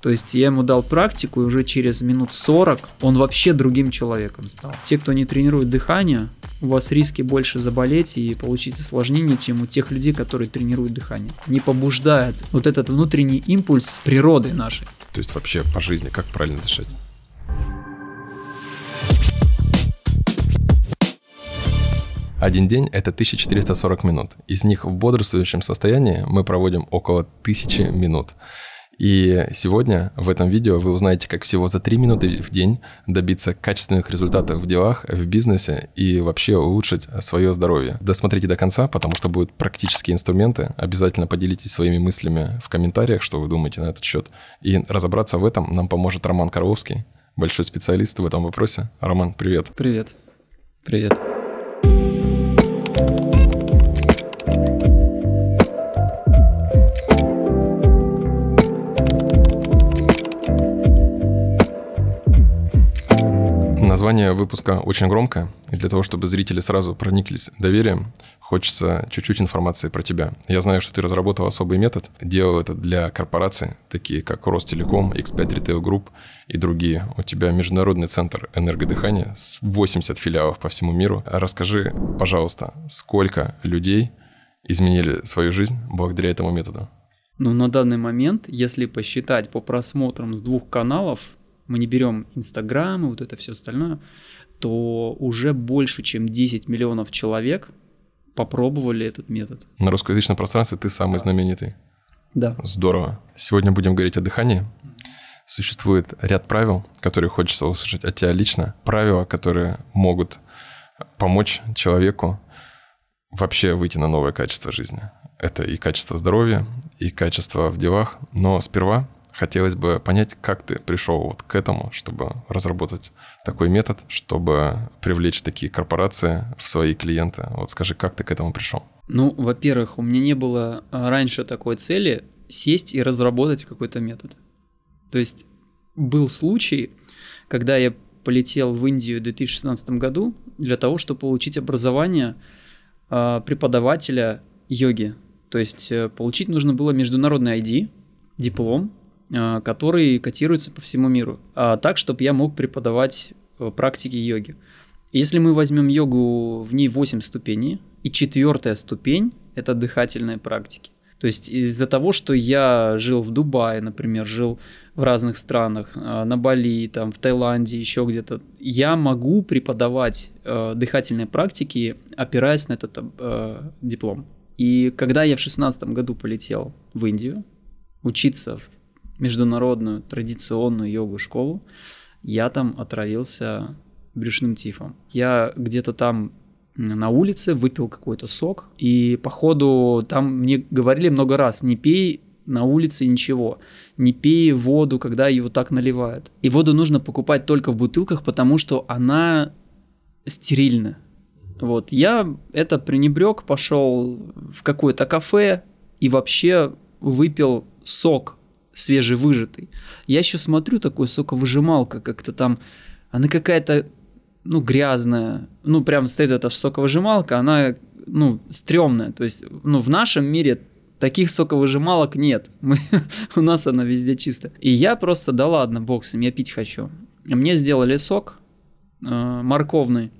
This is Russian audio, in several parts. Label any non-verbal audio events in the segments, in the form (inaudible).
То есть я ему дал практику, и уже через минут 40 он вообще другим человеком стал. Те, кто не тренирует дыхание, у вас риски больше заболеть и получить осложнения, чем у тех людей, которые тренируют дыхание. Не побуждает вот этот внутренний импульс природы нашей. То есть вообще по жизни как правильно дышать? Один день — это 1440 минут. Из них в бодрствующем состоянии мы проводим около 1000 минут. И сегодня в этом видео вы узнаете, как всего за 3 минуты в день добиться качественных результатов в делах, в бизнесе и вообще улучшить свое здоровье. Досмотрите до конца, потому что будут практические инструменты. Обязательно поделитесь своими мыслями в комментариях, что вы думаете на этот счет. И разобраться в этом нам поможет Роман Карловский, большой специалист в этом вопросе. Роман, привет. Привет. Привет. Название выпуска очень громкое, и для того, чтобы зрители сразу прониклись доверием, хочется чуть-чуть информации про тебя. Я знаю, что ты разработал особый метод, делал это для корпораций, такие как Ростелеком, X5 Retail Group и другие. У тебя международный центр энергодыхания с 80 филиалов по всему миру. Расскажи, пожалуйста, сколько людей изменили свою жизнь благодаря этому методу? Ну, на данный момент, если посчитать по просмотрам с двух каналов, мы не берем Инстаграм и вот это все остальное, то уже больше, чем 10 миллионов человек попробовали этот метод. На русскоязычном пространстве ты самый знаменитый. Да. Здорово. Сегодня будем говорить о дыхании. Существует ряд правил, которые хочется услышать от тебя лично. Правила, которые могут помочь человеку вообще выйти на новое качество жизни. Это и качество здоровья, и качество в делах. Но сперва Хотелось бы понять, как ты пришел вот к этому, чтобы разработать такой метод, чтобы привлечь такие корпорации в свои клиенты. Вот скажи, как ты к этому пришел? Ну, во-первых, у меня не было а, раньше такой цели сесть и разработать какой-то метод. То есть был случай, когда я полетел в Индию в 2016 году для того, чтобы получить образование а, преподавателя йоги. То есть э, получить нужно было международный ID, диплом, Э, который котируется по всему миру, а так, чтобы я мог преподавать э, практики йоги. Если мы возьмем йогу, в ней 8 ступеней, и четвертая ступень – это дыхательные практики. То есть из-за того, что я жил в Дубае, например, жил в разных странах, э, на Бали, там, в Таиланде, еще где-то, я могу преподавать э, дыхательные практики, опираясь на этот э, диплом. И когда я в шестнадцатом году полетел в Индию учиться в международную традиционную йогу-школу, я там отравился брюшным тифом. Я где-то там на улице выпил какой-то сок, и походу там мне говорили много раз, не пей на улице ничего. Не пей воду, когда его так наливают. И воду нужно покупать только в бутылках, потому что она стерильна. Вот, я это пренебрег, пошел в какое-то кафе и вообще выпил сок свежевыжатый. Я еще смотрю, такой соковыжималка как-то там, она какая-то, ну, грязная, ну, прям стоит эта соковыжималка, она, ну, стрёмная, то есть, ну, в нашем мире таких соковыжималок нет, Мы, (laughs) у нас она везде чистая. И я просто, да ладно, боксом, я пить хочу. Мне сделали сок э, морковный,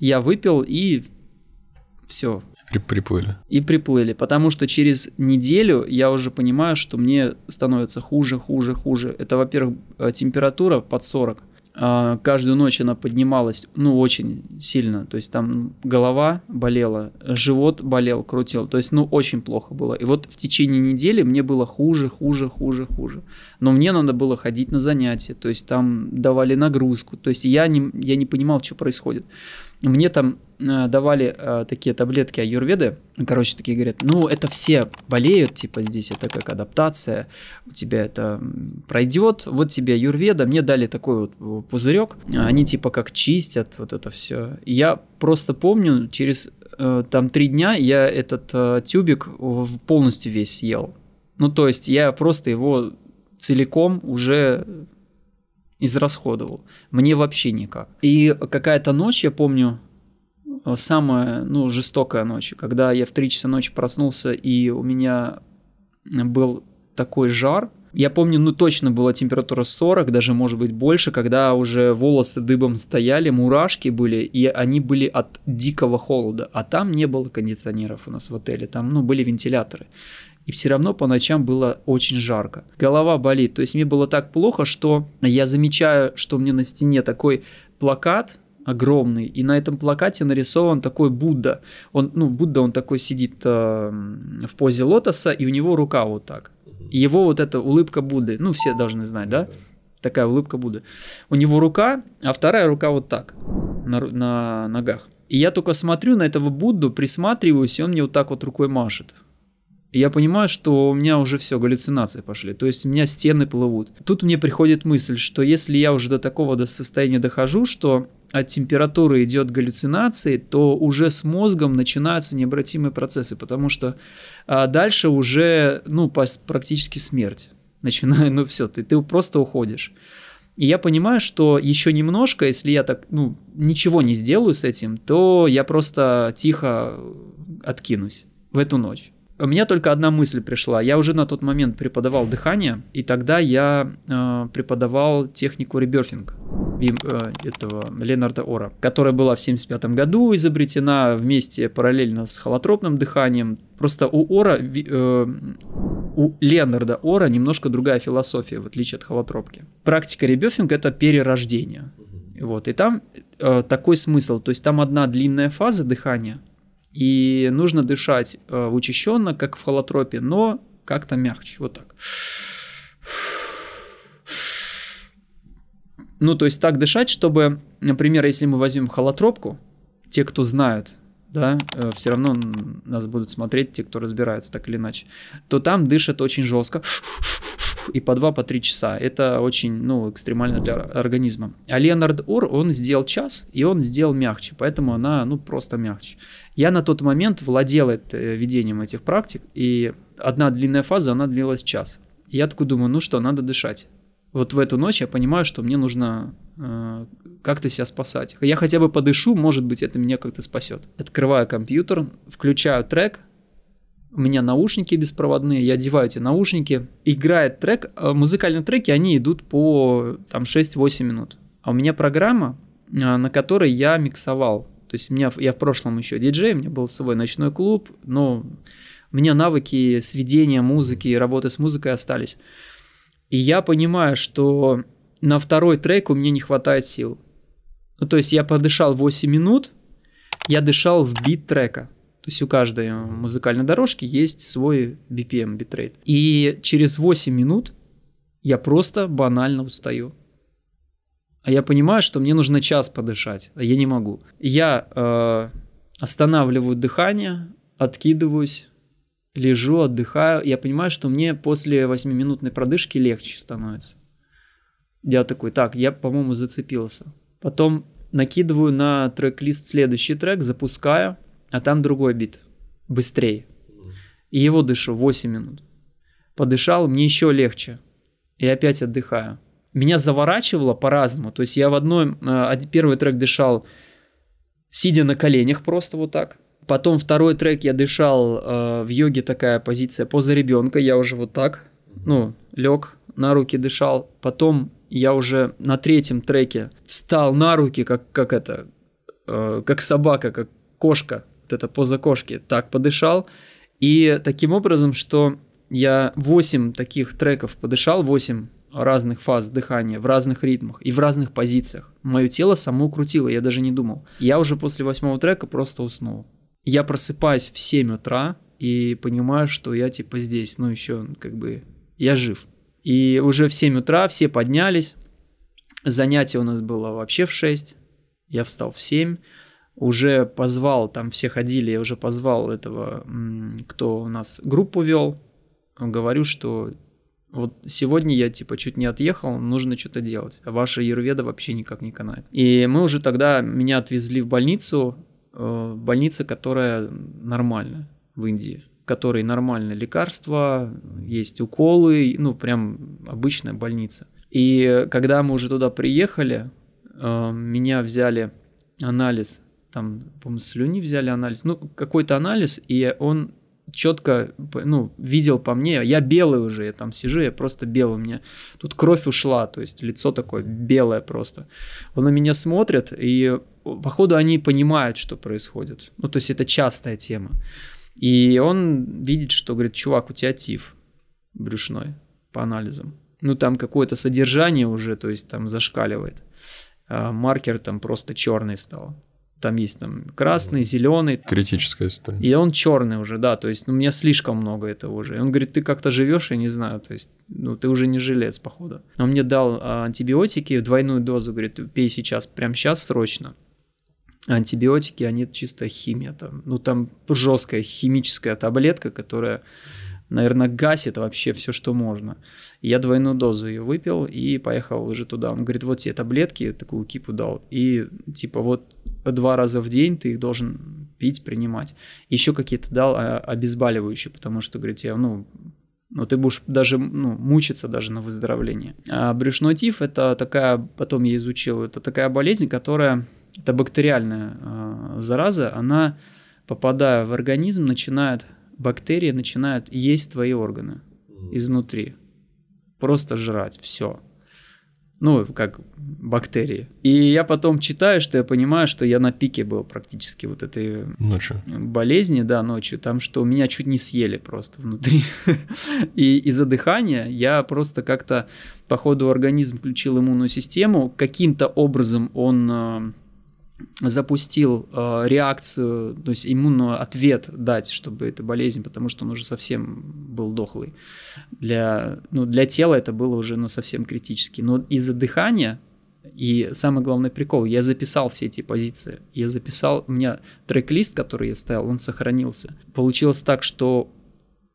я выпил и все, при приплыли. И приплыли, потому что через неделю я уже понимаю, что мне становится хуже, хуже, хуже. Это, во-первых, э, температура под 40. А, каждую ночь она поднималась, ну, очень сильно. То есть там голова болела, живот болел, крутил. То есть, ну, очень плохо было. И вот в течение недели мне было хуже, хуже, хуже, хуже. Но мне надо было ходить на занятия. То есть там давали нагрузку. То есть я не, я не понимал, что происходит. Мне там Э, давали э, такие таблетки аюрведы, короче, такие говорят, ну, это все болеют, типа, здесь это как адаптация, у тебя это пройдет, вот тебе аюрведа, мне дали такой вот пузырек, они типа как чистят вот это все. Я просто помню, через э, там три дня я этот э, тюбик полностью весь съел. Ну, то есть я просто его целиком уже израсходовал. Мне вообще никак. И какая-то ночь, я помню, Э, самая, ну, жестокая ночь, когда я в 3 часа ночи проснулся, и у меня был такой жар. Я помню, ну, точно была температура 40, даже, может быть, больше, когда уже волосы дыбом стояли, мурашки были, и они были от дикого холода. А там не было кондиционеров у нас в отеле, там, ну, были вентиляторы. И все равно по ночам было очень жарко. Голова болит. То есть мне было так плохо, что я замечаю, что у меня на стене такой плакат огромный, и на этом плакате нарисован такой Будда. Он, ну, Будда, он такой сидит э, в позе лотоса, и у него рука вот так. его вот эта улыбка Будды, ну, все должны знать, да? Такая улыбка Будды. У него рука, а вторая рука вот так, на, на ногах. И я только смотрю на этого Будду, присматриваюсь, и он мне вот так вот рукой машет. И я понимаю, что у меня уже все, галлюцинации пошли. То есть у меня стены плывут. Тут мне приходит мысль, что если я уже до такого состояния дохожу, что от температуры идет галлюцинации, то уже с мозгом начинаются необратимые процессы, потому что а дальше уже, ну, практически смерть. (laughs) Начинаю, ну все, ты, ты просто уходишь. И я понимаю, что еще немножко, если я так, ну, ничего не сделаю с этим, то я просто тихо откинусь в эту ночь у меня только одна мысль пришла. Я уже на тот момент преподавал дыхание, и тогда я э, преподавал технику реберфинг э, этого Ленарда Ора, которая была в 1975 году изобретена вместе параллельно с холотропным дыханием. Просто у Ора, э, у Ленарда Ора немножко другая философия, в отличие от холотропки. Практика реберфинг – это перерождение. Вот, и там э, такой смысл, то есть там одна длинная фаза дыхания – и нужно дышать э, учащенно, как в холотропе, но как-то мягче, вот так. Ну, то есть так дышать, чтобы, например, если мы возьмем холотропку, те, кто знают, да, э, все равно нас будут смотреть те, кто разбираются так или иначе, то там дышат очень жестко (sniffs) и по 2-3 по часа. Это очень, ну, экстремально для организма. А Леонард Ур, он сделал час, и он сделал мягче, поэтому она, ну, просто мягче. Я на тот момент владел это, э, ведением этих практик, и одна длинная фаза, она длилась час. И я такой думаю, ну что, надо дышать. Вот в эту ночь я понимаю, что мне нужно э, как-то себя спасать. Я хотя бы подышу, может быть, это меня как-то спасет. Открываю компьютер, включаю трек, у меня наушники беспроводные, я одеваю эти наушники, играет трек, э, музыкальные треки, они идут по там 6-8 минут. А у меня программа, э, на которой я миксовал то есть у меня, я в прошлом еще диджей, у меня был свой ночной клуб, но у меня навыки сведения музыки и работы с музыкой остались. И я понимаю, что на второй трек у меня не хватает сил. Ну, то есть я подышал 8 минут, я дышал в бит трека. То есть у каждой музыкальной дорожки есть свой BPM, эм битрейт. И через 8 минут я просто банально устаю а я понимаю, что мне нужно час подышать, а я не могу. Я э, останавливаю дыхание, откидываюсь, лежу, отдыхаю. Я понимаю, что мне после 8-минутной продышки легче становится. Я такой, так, я, по-моему, зацепился. Потом накидываю на трек-лист следующий трек, запускаю, а там другой бит, быстрее. И его дышу 8 минут. Подышал, мне еще легче. И опять отдыхаю меня заворачивало по-разному. То есть я в одной, э, первый трек дышал, сидя на коленях просто вот так. Потом второй трек я дышал, э, в йоге такая позиция, поза ребенка, я уже вот так, ну, лег, на руки дышал. Потом я уже на третьем треке встал на руки, как, как это, э, как собака, как кошка, вот эта поза кошки, так подышал. И таким образом, что я 8 таких треков подышал, 8 разных фаз дыхания, в разных ритмах и в разных позициях. Мое тело само крутило, я даже не думал. Я уже после восьмого трека просто уснул. Я просыпаюсь в 7 утра и понимаю, что я типа здесь, ну еще как бы я жив. И уже в 7 утра все поднялись. Занятие у нас было вообще в 6. Я встал в 7 уже позвал, там все ходили, я уже позвал этого, кто у нас группу вел, говорю, что вот сегодня я типа чуть не отъехал, нужно что-то делать, а ваша юрведа вообще никак не канает. И мы уже тогда меня отвезли в больницу, э, больница, которая нормальная в Индии, в которой нормальные лекарства, есть уколы, ну прям обычная больница. И когда мы уже туда приехали, э, меня взяли анализ, там, по-моему, слюни взяли анализ, ну какой-то анализ, и он четко, ну, видел по мне, я белый уже, я там сижу, я просто белый, у меня тут кровь ушла, то есть лицо такое белое просто. Он на меня смотрит, и походу они понимают, что происходит. Ну, то есть это частая тема. И он видит, что, говорит, чувак, у тебя тиф брюшной по анализам. Ну, там какое-то содержание уже, то есть там зашкаливает. А, маркер там просто черный стал там есть там красный, зеленый. Критическая стадия. И он черный уже, да, то есть ну, у меня слишком много этого уже. И он говорит, ты как-то живешь, я не знаю, то есть ну ты уже не жилец, походу. Он мне дал а, антибиотики в двойную дозу, говорит, пей сейчас, прям сейчас срочно. антибиотики, они чисто химия там. Ну там жесткая химическая таблетка, которая наверное, гасит вообще все, что можно. я двойную дозу ее выпил и поехал уже туда. Он говорит, вот тебе таблетки, такую кипу дал. И типа вот два раза в день ты их должен пить, принимать. Еще какие-то дал а, обезболивающие, потому что, говорит, я, ну, но ну, ты будешь даже ну, мучиться даже на выздоровление. А брюшной тиф это такая, потом я изучил, это такая болезнь, которая, это бактериальная э, зараза, она попадая в организм, начинает бактерии начинают есть твои органы изнутри. Просто жрать, все. Ну, как бактерии. И я потом читаю, что я понимаю, что я на пике был практически вот этой ночью. болезни, да, ночью. Там, что меня чуть не съели просто внутри. (laughs) И из-за дыхания я просто как-то, по ходу, организм включил иммунную систему. Каким-то образом он э, запустил э, реакцию, то есть иммунный ответ дать, чтобы эта болезнь, потому что он уже совсем был дохлый. Для, ну, для тела это было уже ну, совсем критически. Но из-за дыхания и самый главный прикол, я записал все эти позиции. Я записал, у меня трек-лист, который я ставил, он сохранился. Получилось так, что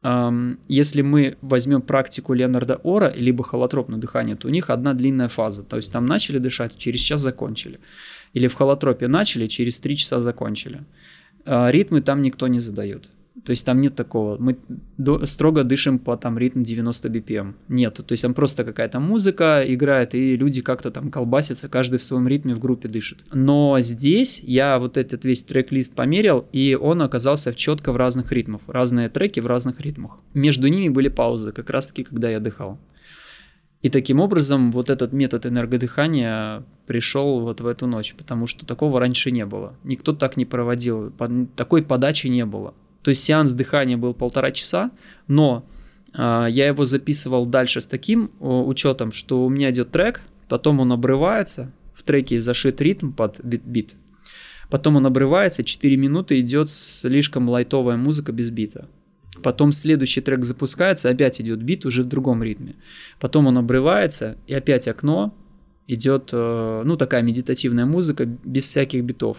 эм, если мы возьмем практику Леонарда Ора, либо холотропное дыхание, то у них одна длинная фаза. То есть там начали дышать, через час закончили. Или в холотропе начали, через три часа закончили. А, ритмы там никто не задает. То есть там нет такого, мы строго дышим по там ритм 90 BPM. Нет, то есть там просто какая-то музыка играет, и люди как-то там колбасятся, каждый в своем ритме в группе дышит. Но здесь я вот этот весь трек-лист померил, и он оказался четко в разных ритмах. Разные треки в разных ритмах. Между ними были паузы, как раз таки, когда я дыхал. И таким образом вот этот метод энергодыхания пришел вот в эту ночь, потому что такого раньше не было. Никто так не проводил, такой подачи не было. То есть сеанс дыхания был полтора часа, но а, я его записывал дальше с таким учетом, что у меня идет трек, потом он обрывается, в треке зашит ритм под бит, потом он обрывается, 4 минуты идет слишком лайтовая музыка без бита потом следующий трек запускается, опять идет бит уже в другом ритме. Потом он обрывается, и опять окно, идет, э, ну, такая медитативная музыка без всяких битов.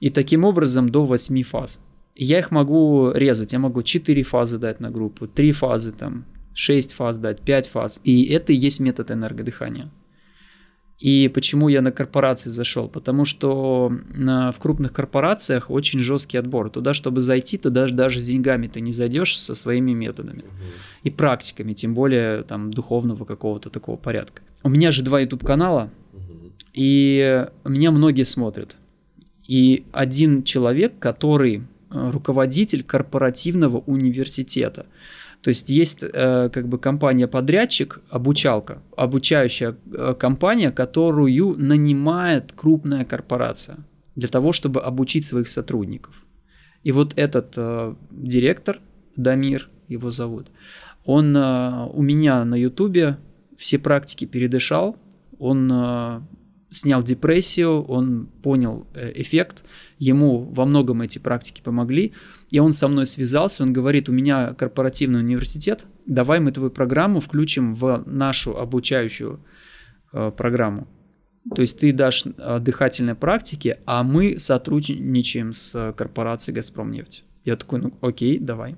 И таким образом до 8 фаз. я их могу резать, я могу 4 фазы дать на группу, 3 фазы там, 6 фаз дать, 5 фаз. И это и есть метод энергодыхания. И почему я на корпорации зашел? Потому что в крупных корпорациях очень жесткий отбор. Туда, чтобы зайти, ты даже, даже с деньгами ты не зайдешь со своими методами и практиками, тем более там духовного какого-то такого порядка. У меня же два YouTube канала, и меня многие смотрят. И один человек, который э, руководитель корпоративного университета – то есть есть э, как бы компания-подрядчик, обучалка, обучающая э, компания, которую нанимает крупная корпорация для того, чтобы обучить своих сотрудников. И вот этот э, директор, Дамир его зовут, он у меня на ютубе все практики передышал, он снял депрессию, он понял э, эффект, ему во многом эти практики помогли, и он со мной связался, он говорит, у меня корпоративный университет, давай мы твою программу включим в нашу обучающую э, программу. То есть ты дашь э, дыхательные практики, а мы сотрудничаем с корпорацией «Газпромнефть». Я такой, ну окей, давай.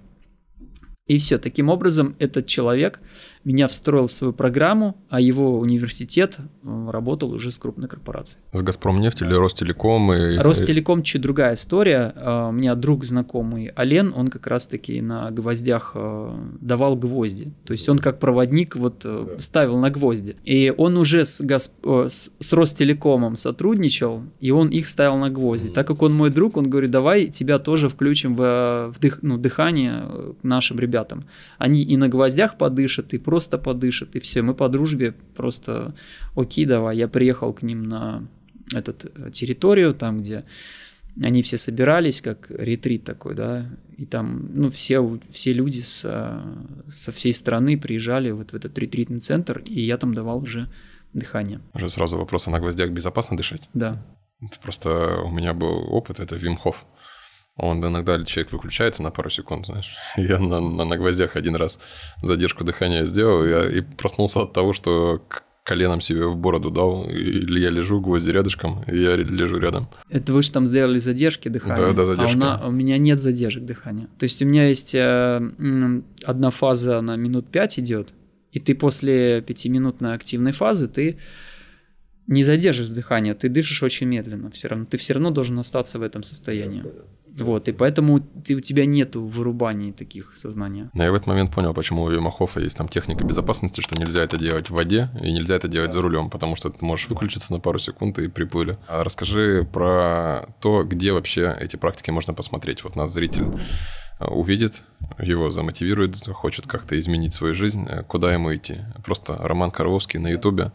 И все, таким образом этот человек меня встроил в свою программу, а его университет э, работал уже с крупной корпорацией. С «Газпромнефть» или «Ростелеком»? И... «Ростелеком» чуть другая история. Э, у меня друг знакомый, Олен, он как раз-таки на гвоздях э, давал гвозди. То есть он как проводник вот да. ставил на гвозди. И он уже с, Газп... с «Ростелекомом» сотрудничал, и он их ставил на гвозди. Mm. Так как он мой друг, он говорит, давай тебя тоже включим в, в дых... ну, дыхание нашим ребятам ребятам. Они и на гвоздях подышат, и просто подышат, и все. Мы по дружбе просто, окей, давай, я приехал к ним на эту э, территорию, там, где они все собирались, как ретрит такой, да, и там, ну, все, все люди со, э, со всей страны приезжали вот в этот ретритный центр, и я там давал уже дыхание. Уже сразу вопрос, а на гвоздях безопасно дышать? Да. Это просто у меня был опыт, это Вимхов. Он иногда человек выключается на пару секунд, знаешь. (laughs) Я на, на, на гвоздях один раз задержку дыхания сделал я, и проснулся от того, что коленом себе в бороду дал, или я лежу, гвозди рядышком, и я лежу рядом. Это вы же там сделали задержки дыхания? Да, да, задержки. А у, на, у меня нет задержек дыхания. То есть у меня есть э, одна фаза на минут пять идет, и ты после пятиминутной активной фазы ты не задержишь дыхание, ты дышишь очень медленно, все равно ты все равно должен остаться в этом состоянии. Вот, и поэтому ты, у тебя нету вырубаний таких сознания. Да, ну, я в этот момент понял, почему у Вимахофа есть там техника безопасности, что нельзя это делать в воде и нельзя это делать за рулем, потому что ты можешь выключиться на пару секунд и приплыли. А расскажи про то, где вообще эти практики можно посмотреть. Вот нас зритель э, увидит, его замотивирует, хочет как-то изменить свою жизнь, э, куда ему идти. Просто Роман Карловский на Ютубе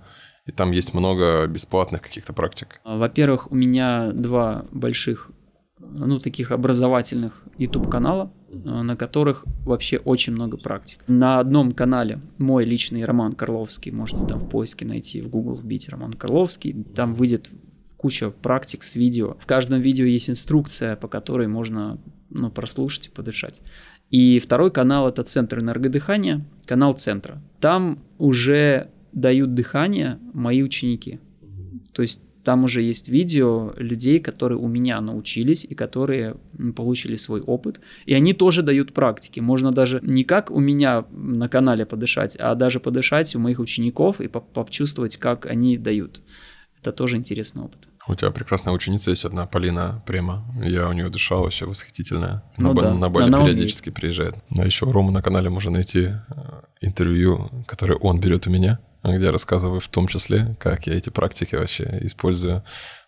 и там есть много бесплатных каких-то практик. А, во-первых, у меня два больших, ну, таких образовательных YouTube-канала, а, на которых вообще очень много практик. На одном канале мой личный Роман Карловский, можете там в поиске найти, в Google вбить Роман Карловский, там выйдет куча практик с видео. В каждом видео есть инструкция, по которой можно ну, прослушать и подышать. И второй канал это Центр энергодыхания, канал Центра. Там уже дают дыхание мои ученики. То есть там уже есть видео людей, которые у меня научились и которые получили свой опыт. И они тоже дают практики. Можно даже не как у меня на канале подышать, а даже подышать у моих учеников и почувствовать, как они дают. Это тоже интересный опыт. У тебя прекрасная ученица есть одна, Полина Према. Я у нее дышал, вообще восхитительная. Ну на, да. на Бали Она периодически умеет. приезжает. А еще у Рома на канале можно найти э, интервью, которое он берет у меня где рассказываю в том числе, как я эти практики вообще использую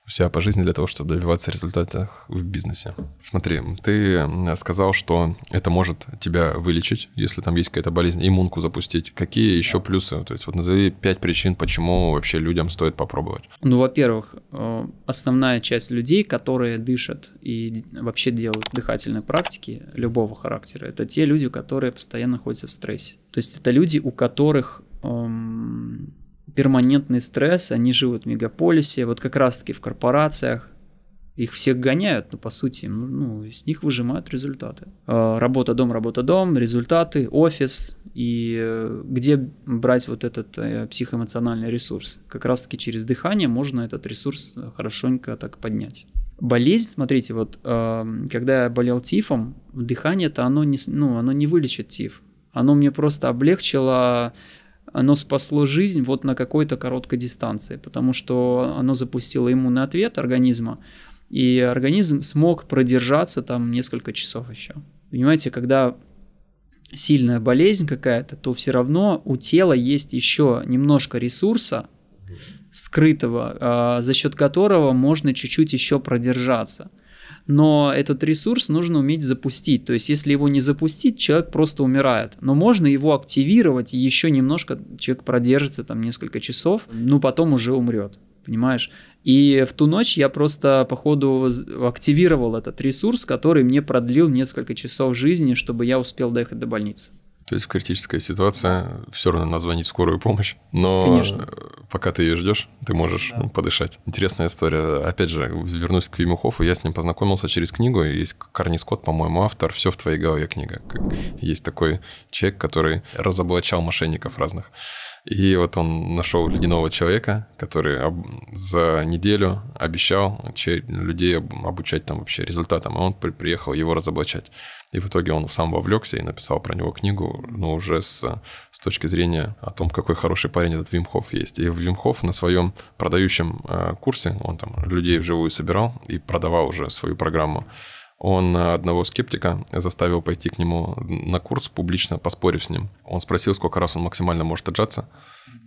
у себя по жизни для того, чтобы добиваться результатов в бизнесе. Смотри, ты э, сказал, что это может тебя вылечить, если там есть какая-то болезнь, иммунку запустить. Какие еще плюсы? То есть вот назови пять причин, почему вообще людям стоит попробовать. Ну, во-первых, э, основная часть людей, которые дышат и вообще делают дыхательные практики любого характера, это те люди, которые постоянно находятся в стрессе. То есть это люди, у которых Эм, перманентный стресс, они живут в мегаполисе, вот как раз-таки в корпорациях, их всех гоняют, но по сути, ну, ну с них выжимают результаты. Э, работа, дом, работа, дом, результаты, офис. И э, где брать вот этот э, психоэмоциональный ресурс? Как раз-таки через дыхание можно этот ресурс хорошенько так поднять. Болезнь, смотрите, вот эм, когда я болел тифом, дыхание-то оно не, ну, оно не вылечит тиф. Оно мне просто облегчило оно спасло жизнь вот на какой-то короткой дистанции, потому что оно запустило иммунный ответ организма, и организм смог продержаться там несколько часов еще. Понимаете, когда сильная болезнь какая-то, то все равно у тела есть еще немножко ресурса скрытого, а, за счет которого можно чуть-чуть еще продержаться – но этот ресурс нужно уметь запустить. То есть, если его не запустить, человек просто умирает. Но можно его активировать, и еще немножко человек продержится там несколько часов, ну потом уже умрет понимаешь? И в ту ночь я просто, походу, активировал этот ресурс, который мне продлил несколько часов жизни, чтобы я успел доехать до больницы. То есть критическая ситуация, все равно надо звонить в скорую помощь, но Конечно. Э, пока ты ее ждешь, ты можешь да. Ну, подышать. Интересная история. Опять же, вернусь к Вимухову. я с ним познакомился через книгу, есть Карни Скотт, по-моему, автор «Все в твоей голове» книга. Есть такой человек, который разоблачал мошенников разных. И вот он нашел ледяного человека, который за неделю обещал людей обучать там вообще результатам, и а он приехал его разоблачать. И в итоге он сам вовлекся и написал про него книгу, но ну, уже с, с точки зрения о том, какой хороший парень этот Вимхов есть. И Вимхов на своем продающем э, курсе, он там людей вживую собирал и продавал уже свою программу. Он э, одного скептика заставил пойти к нему на курс публично, поспорив с ним. Он спросил, сколько раз он максимально может отжаться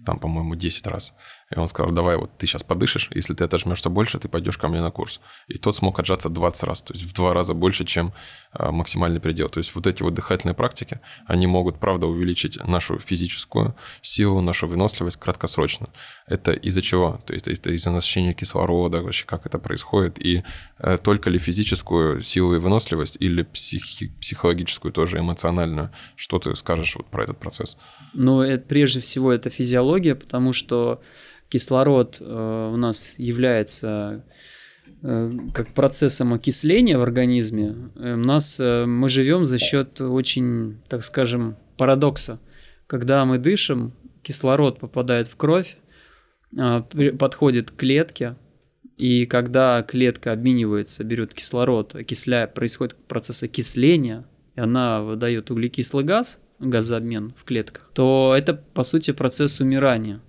там, по-моему, 10 раз. И он сказал, давай вот ты сейчас подышишь, если ты отожмешься больше, ты пойдешь ко мне на курс. И тот смог отжаться 20 раз, то есть в два раза больше, чем а, максимальный предел. То есть вот эти вот дыхательные практики, они могут, правда, увеличить нашу физическую силу, нашу выносливость краткосрочно. Это из-за чего? То есть это из-за насыщения кислорода, вообще как это происходит, и э, только ли физическую силу и выносливость, или психи- психологическую тоже, эмоциональную? Что ты скажешь вот про этот процесс? Но это, прежде всего это физиология, потому что кислород э, у нас является э, как процессом окисления в организме. Э, у нас э, мы живем за счет очень, так скажем, парадокса. Когда мы дышим, кислород попадает в кровь, а, подходит к клетке, и когда клетка обменивается, берет кислород, окисляя, происходит процесс окисления, и она выдает углекислый газ – газообмен в клетках, то это, по сути, процесс умирания.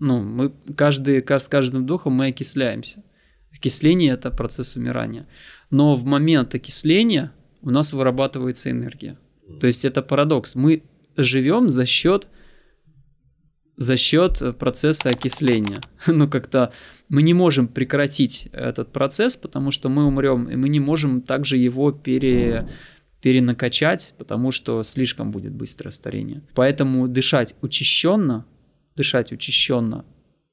Ну, мы каждый, с каждым вдохом мы окисляемся. Окисление – это процесс умирания. Но в момент окисления у нас вырабатывается энергия. То есть это парадокс. Мы живем за счет за счет э, процесса окисления. (laughs) ну, как-то мы не можем прекратить этот процесс, потому что мы умрем, и мы не можем также его пере, перенакачать, потому что слишком будет быстрое старение. Поэтому дышать учащенно, дышать учащенно,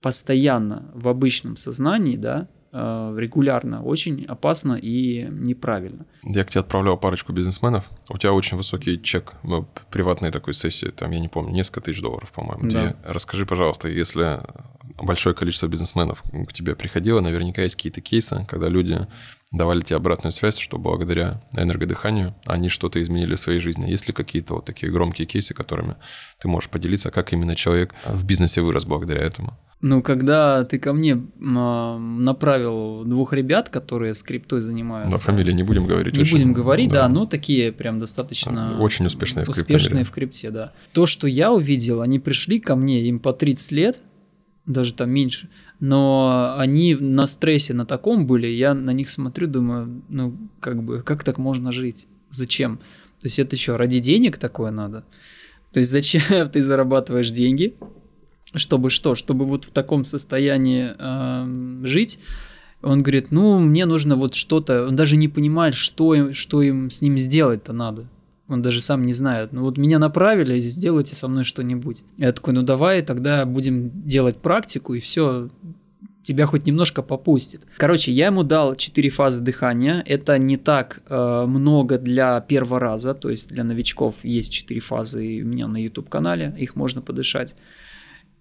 постоянно в обычном сознании, да, э, регулярно очень опасно и неправильно. Я к тебе отправлял парочку бизнесменов. У тебя очень высокий чек, приватной такой сессии, там, я не помню, несколько тысяч долларов, по-моему. Да. Расскажи, пожалуйста, если большое количество бизнесменов к тебе приходило, наверняка есть какие-то кейсы, когда люди давали тебе обратную связь, что благодаря энергодыханию они что-то изменили в своей жизни. Есть ли какие-то вот такие громкие кейсы, которыми ты можешь поделиться, как именно человек в бизнесе вырос благодаря этому? Ну, когда ты ко мне а, направил двух ребят, которые скриптой занимаются. Но ну, фамилии не будем говорить. Не очень, будем говорить, да, да, но такие прям достаточно... А, очень успешные в крипте. Успешные в крипте, да. То, что я увидел, они пришли ко мне, им по 30 лет, даже там меньше. Но они на стрессе на таком были, я на них смотрю, думаю, ну, как бы, как так можно жить? Зачем? То есть это что, ради денег такое надо? То есть зачем (laughs) ты зарабатываешь деньги? Чтобы что? Чтобы вот в таком состоянии э, жить? Он говорит, ну, мне нужно вот что-то, он даже не понимает, что им, что им с ним сделать-то надо. Он даже сам не знает. Ну вот меня направили, сделайте со мной что-нибудь. Я такой, ну давай, тогда будем делать практику, и все, тебя хоть немножко попустит. Короче, я ему дал 4 фазы дыхания. Это не так э, много для первого раза, то есть для новичков есть 4 фазы у меня на YouTube-канале, их можно подышать.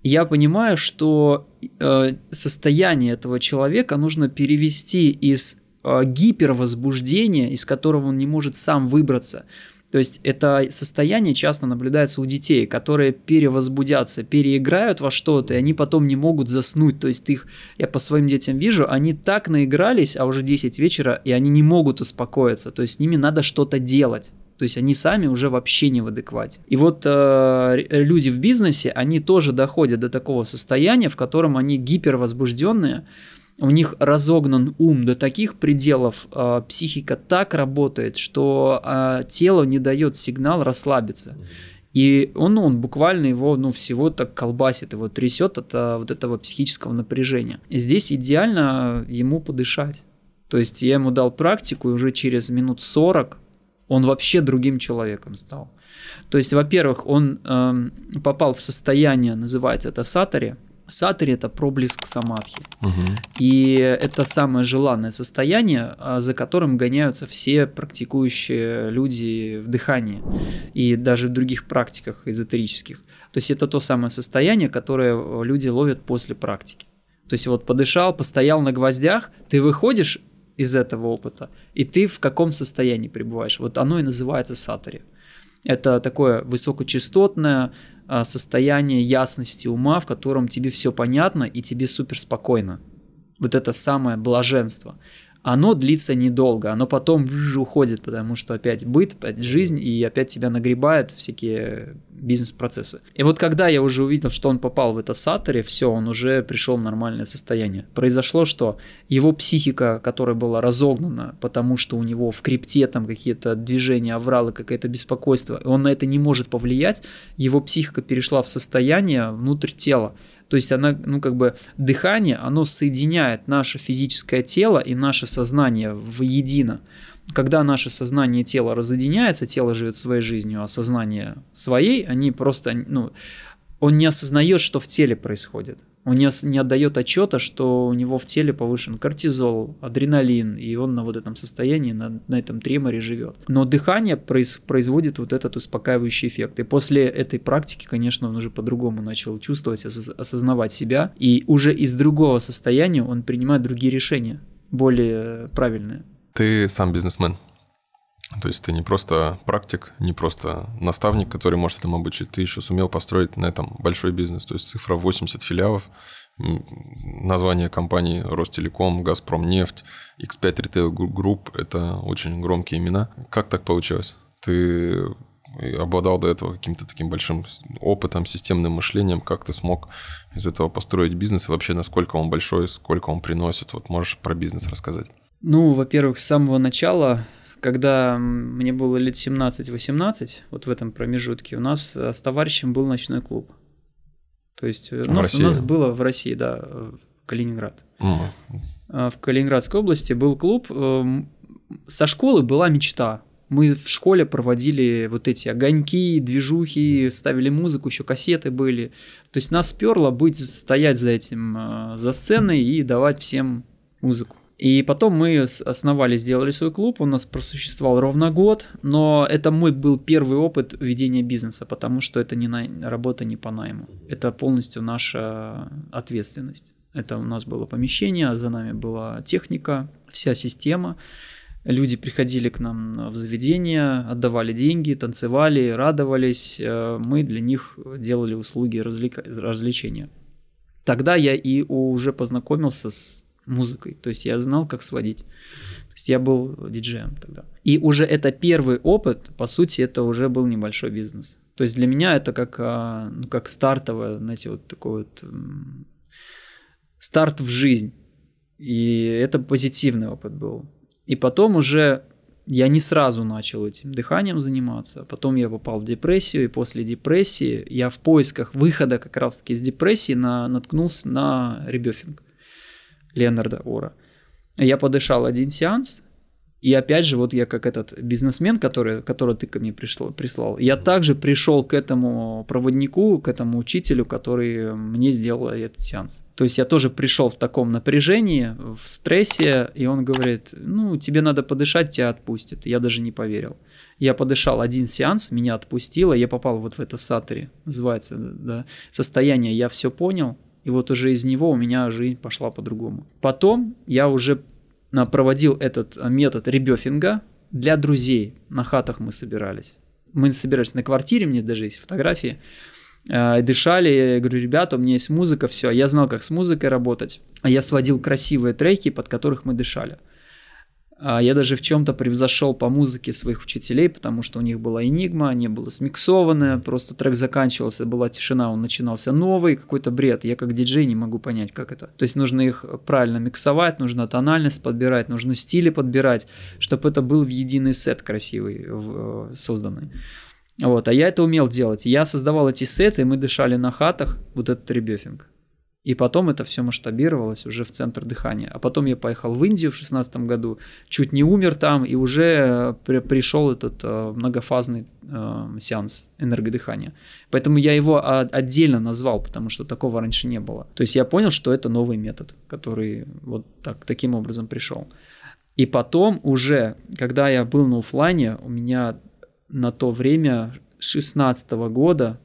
Я понимаю, что э, состояние этого человека нужно перевести из э, гипервозбуждения, из которого он не может сам выбраться, то есть это состояние часто наблюдается у детей, которые перевозбудятся, переиграют во что-то, и они потом не могут заснуть. То есть их, я по своим детям вижу, они так наигрались, а уже 10 вечера, и они не могут успокоиться. То есть с ними надо что-то делать. То есть они сами уже вообще не в адеквате. И вот э, люди в бизнесе, они тоже доходят до такого состояния, в котором они гипервозбужденные, у них разогнан ум до таких пределов, э, психика так работает, что э, тело не дает сигнал расслабиться. И он, он буквально его, ну, всего так колбасит, его трясет от а, вот этого психического напряжения. И здесь идеально ему подышать. То есть я ему дал практику, и уже через минут 40 он вообще другим человеком стал. То есть, во-первых, он эм, попал в состояние, называется это сатари, Сатри это проблеск самадхи. Угу. И это самое желанное состояние, а, за которым гоняются все практикующие люди в дыхании и даже в других практиках эзотерических. То есть это то самое состояние, которое э, люди ловят после практики. То есть вот подышал, постоял на гвоздях, ты выходишь из этого опыта, и ты в каком состоянии пребываешь. Вот оно и называется сатари. Это такое высокочастотное, а, состояние ясности ума, в котором тебе все понятно и тебе супер спокойно. Вот это самое блаженство оно длится недолго, оно потом уходит, потому что опять быт, опять жизнь, и опять тебя нагребает всякие бизнес-процессы. И вот когда я уже увидел, что он попал в это сатаре, все, он уже пришел в нормальное состояние. Произошло, что его психика, которая была разогнана, потому что у него в крипте там какие-то движения, авралы, какое-то беспокойство, и он на это не может повлиять, его психика перешла в состояние внутрь тела. То есть она, ну как бы дыхание, оно соединяет наше физическое тело и наше сознание воедино. Когда наше сознание и тело разъединяется, тело живет своей жизнью, а сознание своей, они просто, ну, он не осознает, что в теле происходит. Он не, не отдает отчета, что у него в теле повышен кортизол, адреналин, и он на вот этом состоянии, на, на этом треморе живет. Но дыхание произ, производит вот этот успокаивающий эффект. И после этой практики, конечно, он уже по-другому начал чувствовать, ос, осознавать себя. И уже из другого состояния он принимает другие решения, более правильные. Ты сам бизнесмен. То есть ты не просто практик, не просто наставник, который может этому обучить, ты еще сумел построить на этом большой бизнес. То есть цифра 80 филиалов, название компаний Ростелеком, Газпром, Нефть, X5 Retail Group – это очень громкие имена. Как так получилось? Ты э, обладал до этого каким-то таким большим опытом, системным мышлением, как ты смог из этого построить бизнес и вообще насколько он большой, сколько он приносит. Вот можешь про бизнес рассказать? Ну, во-первых, с самого начала когда мне было лет 17-18, вот в этом промежутке, у нас э, с товарищем был ночной клуб. То есть э, у нас, у нас было в России, да, э, Калининград. Mm. В Калининградской области был клуб. Со школы была мечта. Мы в школе проводили вот эти огоньки, движухи, ставили музыку, еще кассеты были. То есть нас перло быть, стоять за этим, за сценой и давать всем музыку. И потом мы основали, сделали свой клуб, он у нас просуществовал ровно год, но это мой был первый опыт ведения бизнеса, потому что это не на, работа не по найму, это полностью наша ответственность. Это у нас было помещение, за нами была техника, вся система. Люди приходили к нам в заведение, отдавали деньги, танцевали, радовались. Э, мы для них делали услуги развлека... развлечения. Тогда я и уже познакомился с музыкой. То есть я знал, как сводить. То есть я был диджеем тогда. И уже это первый опыт, по сути, это уже был небольшой бизнес. То есть для меня это как, а, ну, как стартовое, знаете, вот такой вот старт в жизнь. И это позитивный опыт был. И потом уже я не сразу начал этим дыханием заниматься. Потом я попал в депрессию, и после депрессии я в поисках выхода как раз-таки из депрессии на, наткнулся на ребёфинг. Леонарда Ора. Я подышал один сеанс, и опять же, вот я как этот бизнесмен, который, которого ты ко мне пришел, прислал, я также пришел к этому проводнику, к этому учителю, который мне сделал этот сеанс. То есть я тоже пришел в таком напряжении, в стрессе, и он говорит, ну, тебе надо подышать, тебя отпустит. Я даже не поверил. Я подышал один сеанс, меня отпустило, я попал вот в это сатари, называется, да, состояние, я все понял, и вот уже из него у меня жизнь пошла по-другому. Потом я уже проводил этот э, метод ребёфинга для друзей. На хатах мы собирались. Мы собирались на квартире, мне даже есть фотографии. Э, дышали, я говорю, ребята, у меня есть музыка, все. Я знал, как с музыкой работать. А я сводил красивые треки, под которых мы дышали. А, я даже в чем-то превзошел по музыке своих учителей, потому что у них была энигма, не было смиксованная, просто трек заканчивался, была тишина, он начинался новый, какой-то бред. Я как диджей не могу понять, как это. То есть нужно их правильно миксовать, нужно тональность подбирать, нужно стили подбирать, чтобы это был в единый сет красивый, э, созданный. Вот, а я это умел делать. Я создавал эти сеты, мы дышали на хатах, вот этот ребёфинг. И потом это все масштабировалось уже в центр дыхания. А потом я поехал в Индию в 2016 году, чуть не умер там, и уже э, при, пришел этот э, многофазный э, сеанс энергодыхания. Поэтому я его отдельно назвал, потому что такого раньше не было. То есть я понял, что это новый метод, который вот так, таким образом пришел. И потом уже, когда я был на офлайне, у меня на то время 16 года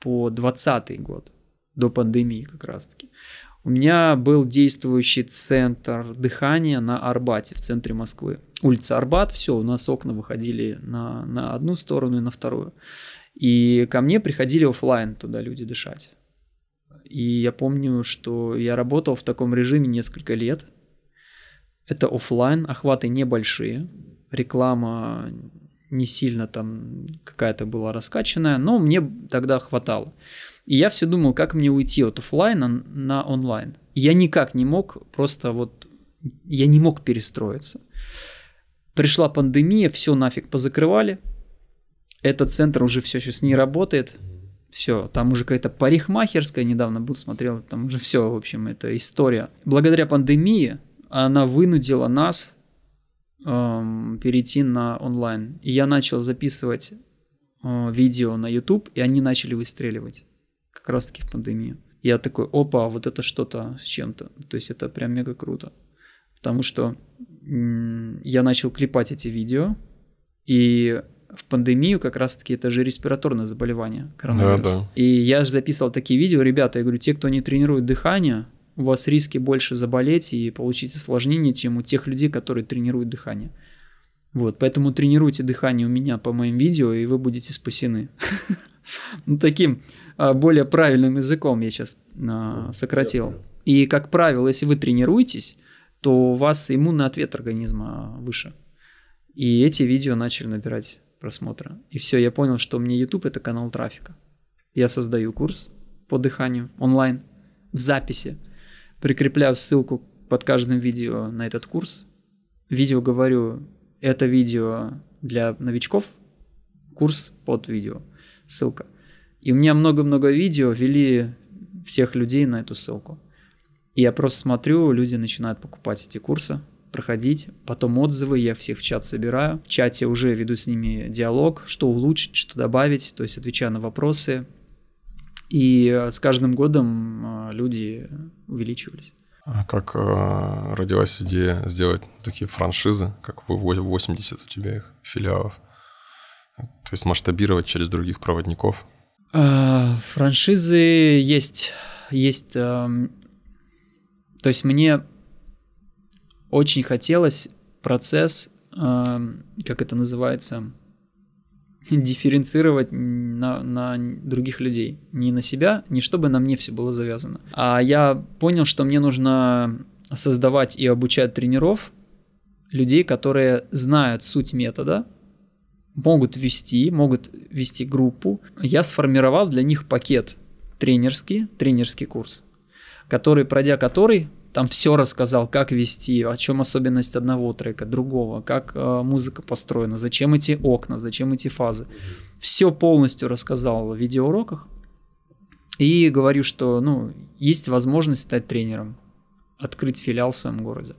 по 20 год до пандемии как раз-таки. У меня был действующий центр дыхания на Арбате, в центре Москвы. Улица Арбат, все, у нас окна выходили на, на одну сторону и на вторую. И ко мне приходили офлайн туда люди дышать. И я помню, что я работал в таком режиме несколько лет. Это офлайн, охваты небольшие, реклама не сильно там какая-то была раскачанная, но мне тогда хватало. И я все думал, как мне уйти от офлайна на онлайн. И я никак не мог, просто вот я не мог перестроиться. Пришла пандемия, все нафиг позакрывали. Этот центр уже все сейчас не работает. Все, там уже какая-то парикмахерская недавно был, смотрел, там уже все, в общем, это история. Благодаря пандемии она вынудила нас эм, перейти на онлайн. И я начал записывать э, видео на YouTube, и они начали выстреливать как раз таки в пандемию. Я такой, опа, а вот это что-то с чем-то. То есть это прям мега круто. Потому что я начал клепать эти видео, и в пандемию как раз-таки это же респираторное заболевание, коронавирус. Да, да. И я же записывал такие видео, ребята, я говорю, те, кто не тренирует дыхание, у вас риски больше заболеть и получить осложнение, чем у тех людей, которые тренируют дыхание. Вот, поэтому тренируйте дыхание у меня по моим видео, и вы будете спасены. (laughs) (laughs) ну, таким а, более правильным языком я сейчас а, ну, сократил. И, как правило, если вы тренируетесь, то у вас иммунный ответ организма выше. И эти видео начали набирать просмотра. И все, я понял, что мне YouTube это канал трафика. Я создаю курс по дыханию онлайн в записи, прикрепляю ссылку под каждым видео на этот курс. Видео говорю, это видео для новичков, курс под видео – ссылка. И у меня много-много видео вели всех людей на эту ссылку. И я просто смотрю, люди начинают покупать эти курсы, проходить, потом отзывы, я всех в чат собираю. В чате уже веду с ними диалог, что улучшить, что добавить, то есть отвечаю на вопросы. И э, с каждым годом э, люди увеличивались. А как э, родилась идея сделать такие франшизы, как 80 у тебя их филиалов? То есть масштабировать через других проводников? Э, франшизы есть. есть эм, то есть мне очень хотелось процесс, эм, как это называется, дифференцировать на, на других людей. Не на себя, не чтобы на мне все было завязано. А я понял, что мне нужно создавать и обучать тренеров, людей, которые знают суть метода, могут вести, могут вести группу. Я сформировал для них пакет тренерский, тренерский курс, который, пройдя который, там все рассказал, как вести, о чем особенность одного трека, другого, как э, музыка построена, зачем эти окна, зачем эти фазы. Все полностью рассказал в видеоуроках и говорю, что ну, есть возможность стать тренером, открыть филиал в своем городе.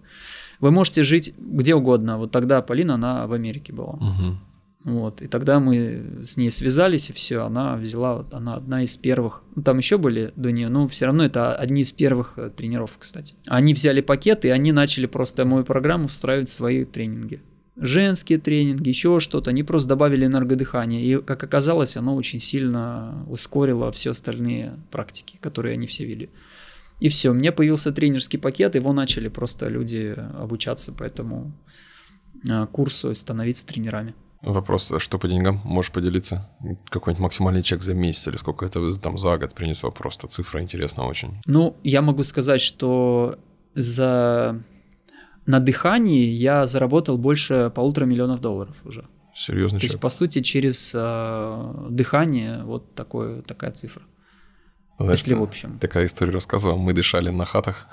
Вы можете жить где угодно. Вот тогда Полина, она в Америке была. Угу. Вот. И тогда мы с ней связались, и все, она взяла, она одна из первых. Ну, там еще были до нее, но все равно это одни из первых э, тренировок, кстати. Они взяли пакет, и они начали просто мою программу встраивать в свои тренинги. Женские тренинги, еще что-то. Они просто добавили энергодыхание. И, как оказалось, оно очень сильно ускорило все остальные практики, которые они все вели. И все, у меня появился тренерский пакет, его начали просто люди обучаться по этому э, курсу и становиться тренерами. Вопрос, что по деньгам? Можешь поделиться? Какой-нибудь максимальный чек за месяц или сколько это там за год принесло? Просто цифра интересна очень. Ну, я могу сказать, что за на дыхании я заработал больше полутора миллионов долларов уже. Серьезно, То есть, по сути, через э, дыхание вот такое, такая цифра. Знаешь, Если в общем. Такая история рассказывал. Мы дышали на хатах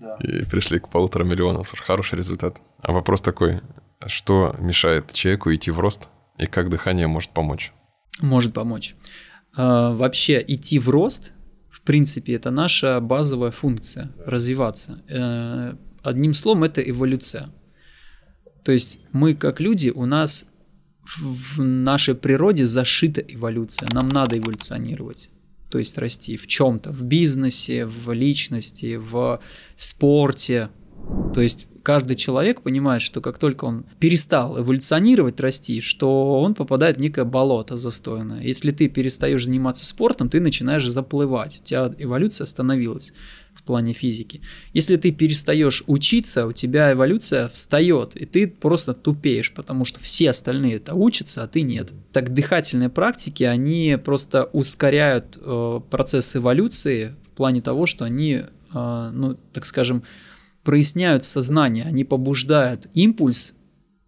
да. (laughs) и пришли к полутора миллионам. Слушай, хороший результат. А вопрос такой, что мешает человеку идти в рост и как дыхание может помочь? Может помочь. А, вообще идти в рост, в принципе, это наша базовая функция – развиваться. Э, одним словом, это эволюция. То есть мы как люди, у нас в нашей природе зашита эволюция. Нам надо эволюционировать то есть расти в чем-то, в бизнесе, в личности, в спорте, то есть каждый человек понимает, что как только он перестал эволюционировать, расти, что он попадает в некое болото застойное. Если ты перестаешь заниматься спортом, ты начинаешь заплывать. У тебя эволюция остановилась в плане физики. Если ты перестаешь учиться, у тебя эволюция встает, и ты просто тупеешь, потому что все остальные это учатся, а ты нет. Так дыхательные практики, они просто ускоряют э, процесс эволюции в плане того, что они, э, ну, так скажем, проясняют сознание, они побуждают импульс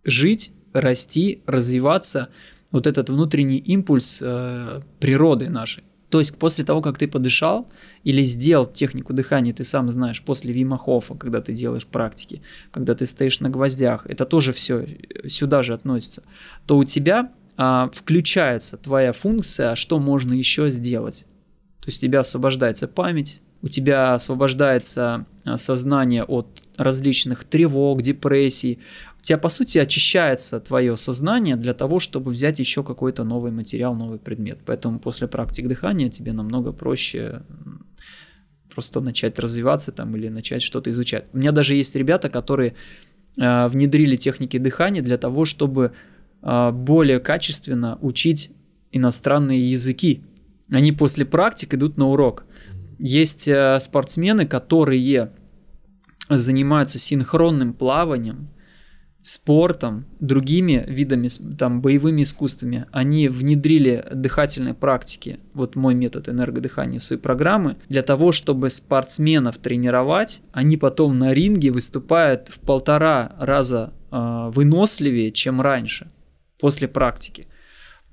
жить, расти, развиваться, вот этот внутренний импульс э, природы нашей. То есть после того, как ты подышал или сделал технику дыхания, ты сам знаешь, после Вима Хофа, когда ты делаешь практики, когда ты стоишь на гвоздях, это тоже все э, сюда же относится, то у тебя а, включается твоя функция, что можно еще сделать. То есть у тебя освобождается память, у тебя освобождается э, сознание от различных тревог, депрессий, у тебя, по сути, очищается твое сознание для того, чтобы взять еще какой-то новый материал, новый предмет. Поэтому после практик дыхания тебе намного проще просто начать развиваться там или начать что-то изучать. У меня даже есть ребята, которые э, внедрили техники дыхания для того, чтобы э, более качественно учить иностранные языки. Они после практик идут на урок. Есть э, спортсмены, которые занимаются синхронным плаванием, спортом, другими видами, там, боевыми искусствами, они внедрили дыхательные практики, вот мой метод энергодыхания в свои программы, для того, чтобы спортсменов тренировать, они потом на ринге выступают в полтора раза э, выносливее, чем раньше, после практики.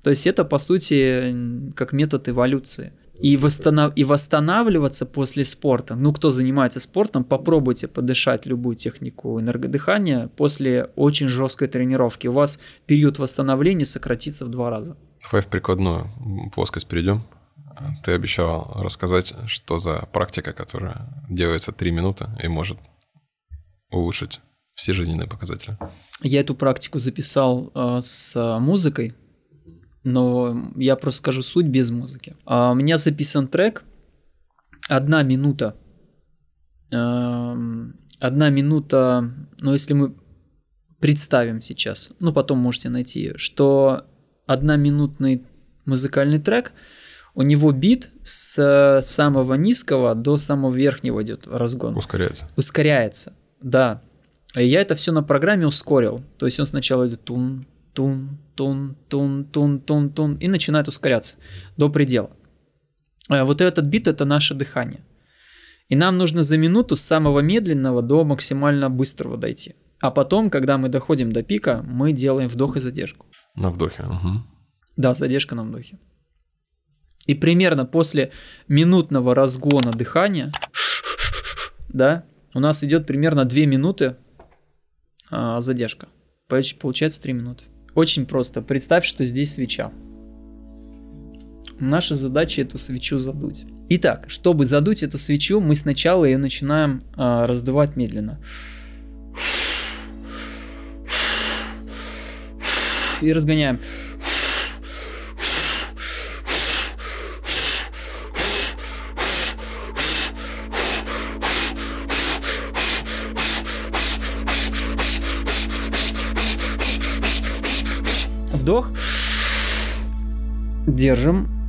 То есть это, по сути, как метод эволюции. И, восстанов... и восстанавливаться после спорта. Ну, кто занимается спортом, попробуйте подышать любую технику энергодыхания после очень жесткой тренировки. У вас период восстановления сократится в два раза. Давай в прикладную плоскость перейдем. Ты обещал рассказать, что за практика, которая делается 3 минуты и может улучшить все жизненные показатели. Я эту практику записал э, с музыкой но я просто скажу суть без музыки. А, у меня записан трек «Одна минута». Эм, Одна минута, но ну, если мы представим сейчас, ну потом можете найти, что одноминутный музыкальный трек, у него бит с самого низкого до самого верхнего идет разгон. Ускоряется. Ускоряется, да. И я это все на программе ускорил. То есть он сначала идет тун, тун, тун, тун, тун, тун, тун, и начинает ускоряться до предела. Э, вот этот бит – это наше дыхание. И нам нужно за минуту с самого медленного до максимально быстрого дойти. А потом, когда мы доходим до пика, мы делаем вдох и задержку. На вдохе, угу. Да, задержка на вдохе. И примерно после минутного разгона дыхания, да, у нас идет примерно 2 минуты а, задержка. Получается 3 минуты. Очень просто. Представь, что здесь свеча. Наша задача эту свечу задуть. Итак, чтобы задуть эту свечу, мы сначала ее начинаем э, раздувать медленно. И разгоняем. вдох. Держим.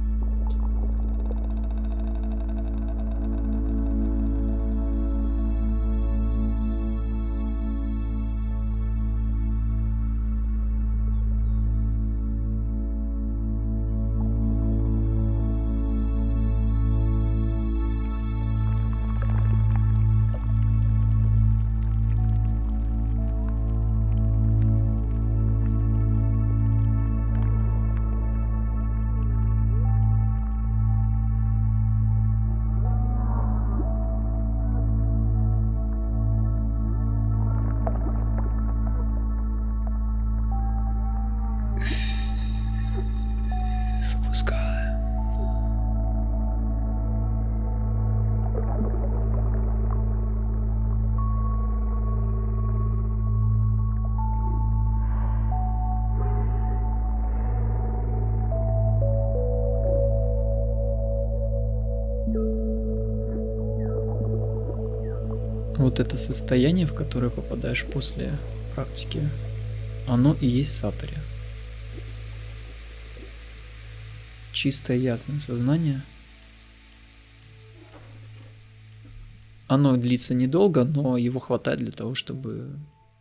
вот это состояние, в которое попадаешь после практики, оно и есть сатори. Чистое ясное сознание. Оно длится недолго, но его хватает для того, чтобы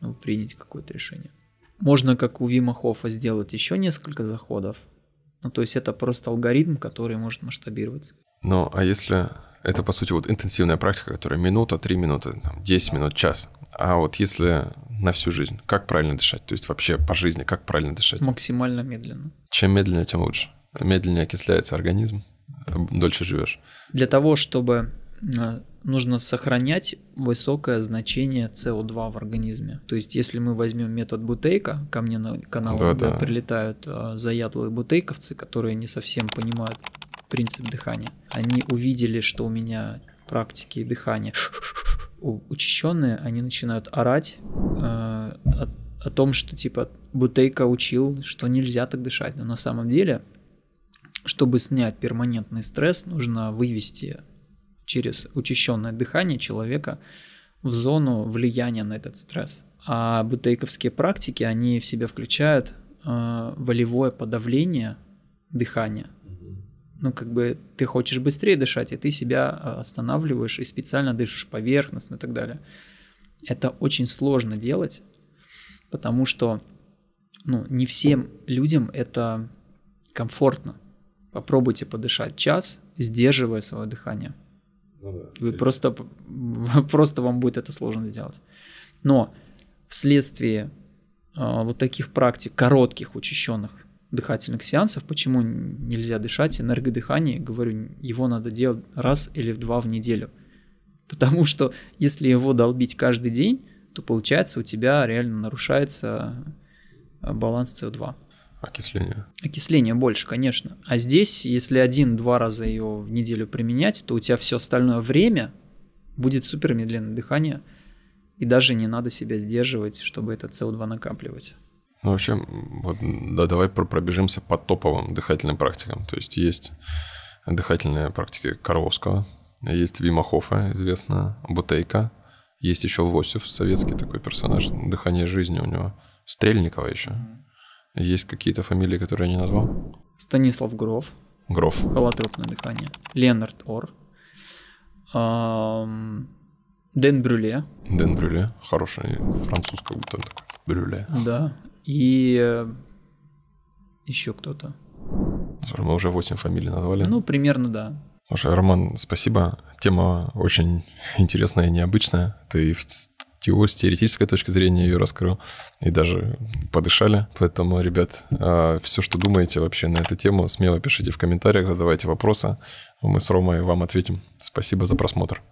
ну, принять какое-то решение. Можно, как у Вима Хофа, сделать еще несколько заходов. Ну, то есть это просто алгоритм, который может масштабироваться. но а если это, по сути, вот интенсивная практика, которая минута, три минуты, там, 10 минут, час. А вот если на всю жизнь, как правильно дышать? То есть вообще по жизни, как правильно дышать? Максимально медленно. Чем медленнее, тем лучше. Медленнее окисляется организм, дольше живешь. Для того, чтобы э, нужно сохранять высокое значение СО2 в организме. То есть, если мы возьмем метод Бутейка, ко мне на канал да, да. прилетают э, заядлые бутейковцы, которые не совсем понимают принцип дыхания. Они увидели, что у меня практики дыхания учащенные, они начинают орать э, о, о том, что типа Бутейка учил, что нельзя так дышать. Но на самом деле, чтобы снять перманентный стресс, нужно вывести через учащенное дыхание человека в зону влияния на этот стресс. А бутейковские практики, они в себя включают э, волевое подавление дыхания – ну, как бы ты хочешь быстрее дышать, и ты себя а, останавливаешь и специально дышишь поверхностно и так далее. Это очень сложно делать, потому что, ну, не всем людям это комфортно. Попробуйте подышать час, сдерживая свое дыхание. Ну Вы просто, (laughs) просто вам будет это сложно делать. Но вследствие э, вот таких практик, коротких, учащенных, дыхательных сеансов, почему нельзя дышать, энергодыхание, говорю, его надо делать раз или в два в неделю. Потому что если его долбить каждый день, то получается у тебя реально нарушается э, баланс СО2. Окисление. Окисление больше, конечно. А здесь, если один-два раза ее в неделю применять, то у тебя все остальное время будет супер медленное дыхание, и даже не надо себя сдерживать, чтобы этот СО2 накапливать. Ну, вообще, вот, да, давай про пробежимся по топовым дыхательным практикам. То есть есть дыхательные практики Карловского, есть Вима известно Бутейка, есть еще Лосев, советский такой персонаж, дыхание жизни у него, Стрельникова еще. Есть какие-то фамилии, которые я не назвал? Станислав Гров. Гров. Холотропное дыхание. Ленард Ор. Ден Брюле. Ден Брюле, хороший француз как будто такой. Брюле. Да, и э, еще кто-то. Мы уже 8 фамилий назвали. Ну, примерно, да. Слушай, Роман, спасибо. Тема очень (laughs) интересная и необычная. Ты его с теоретической точки зрения ее раскрыл и даже подышали. Поэтому, ребят, а, все, что думаете вообще на эту тему, смело пишите в комментариях, задавайте вопросы. Мы с Ромой вам ответим. Спасибо за просмотр.